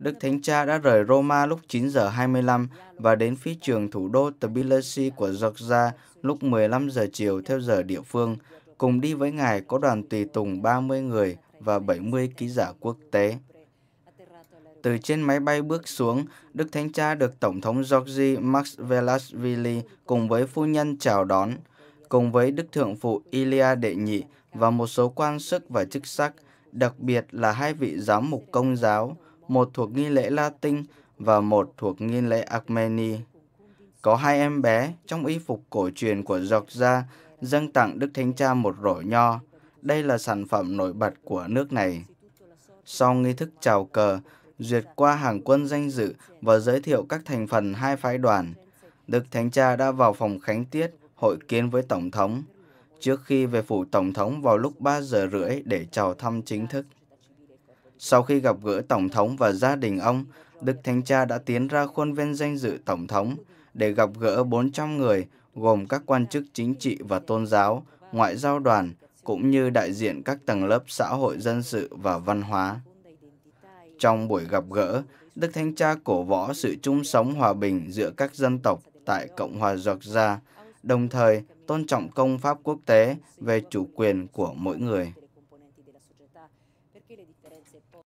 Đức Thánh Cha đã rời Roma lúc 9 giờ 25 và đến phía trường thủ đô Tbilisi của Georgia lúc 15 giờ chiều theo giờ địa phương. Cùng đi với Ngài có đoàn tùy tùng 30 người và 70 ký giả quốc tế. Từ trên máy bay bước xuống, Đức Thánh Cha được Tổng thống Georgi Max Velasvili cùng với phu nhân chào đón, cùng với Đức Thượng Phụ Ilia Đệ Nhị và một số quan sức và chức sắc, đặc biệt là hai vị giám mục công giáo, một thuộc nghi lễ Latin và một thuộc nghi lễ Armeni. Có hai em bé trong y phục cổ truyền của Georgia dâng tặng Đức Thánh Cha một rổ nho. Đây là sản phẩm nổi bật của nước này. Sau nghi thức chào cờ, duyệt qua hàng quân danh dự và giới thiệu các thành phần hai phái đoàn, Đức Thánh Cha đã vào phòng khánh tiết hội kiến với Tổng thống, trước khi về phủ Tổng thống vào lúc 3 giờ rưỡi để chào thăm chính thức. Sau khi gặp gỡ Tổng thống và gia đình ông, Đức Thánh Cha đã tiến ra khuôn viên danh dự Tổng thống để gặp gỡ 400 người, gồm các quan chức chính trị và tôn giáo, ngoại giao đoàn, cũng như đại diện các tầng lớp xã hội dân sự và văn hóa. Trong buổi gặp gỡ, Đức Thánh Cha cổ võ sự chung sống hòa bình giữa các dân tộc tại Cộng hòa Georgia, đồng thời tôn trọng công pháp quốc tế về chủ quyền của mỗi người. perché le differenze